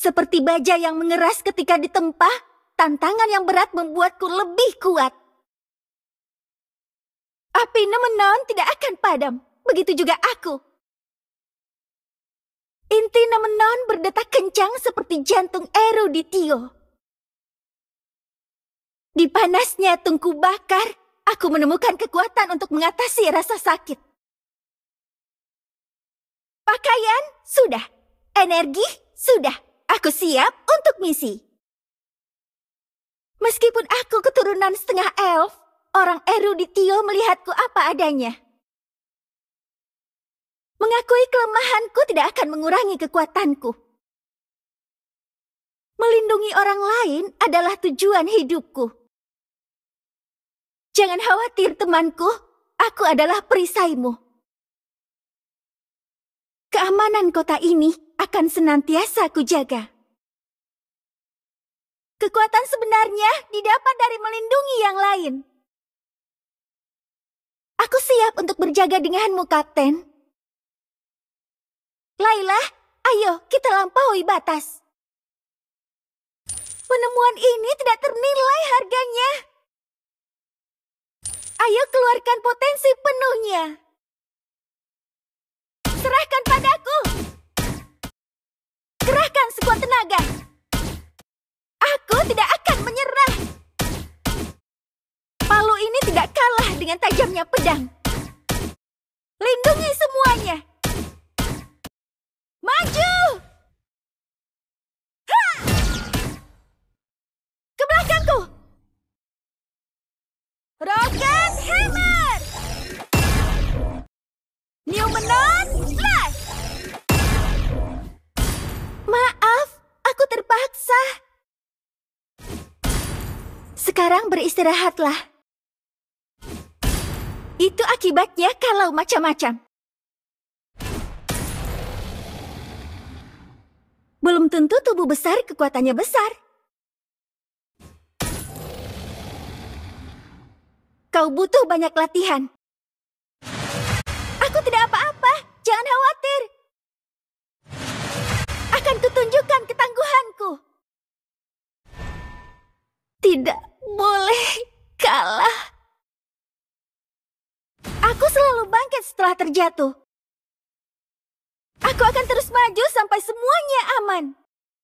Seperti baja yang mengeras ketika ditempa, tantangan yang berat membuatku lebih kuat. Api Nemenon tidak akan padam, begitu juga aku. Inti Nemenon berdetak kencang seperti jantung Eru di Tio. Di panasnya tungku bakar, aku menemukan kekuatan untuk mengatasi rasa sakit. Pakaian sudah, energi sudah. Aku siap untuk misi. Meskipun aku keturunan setengah elf, orang eruditio melihatku apa adanya. Mengakui kelemahanku tidak akan mengurangi kekuatanku. Melindungi orang lain adalah tujuan hidupku. Jangan khawatir, temanku. Aku adalah perisaimu. Keamanan kota ini akan senantiasa kujaga. Kekuatan sebenarnya didapat dari melindungi yang lain. Aku siap untuk berjaga denganmu, Kapten. Laila, ayo kita lampaui batas. Penemuan ini tidak ternilai harganya. Ayo keluarkan potensi penuhnya. Serahkan padaku. Kerahkan sekuat tenaga. Aku tidak akan menyerah. Palu ini tidak kalah dengan tajamnya pedang. Rocket Hammer! New Menon Flash! Maaf, aku terpaksa. Sekarang beristirahatlah. Itu akibatnya kalau macam-macam. Belum tentu tubuh besar kekuatannya besar. Kau butuh banyak latihan. Aku tidak apa-apa. Jangan khawatir. Akan kutunjukkan ketangguhanku. Tidak boleh kalah. Aku selalu bangkit setelah terjatuh. Aku akan terus maju sampai semuanya aman.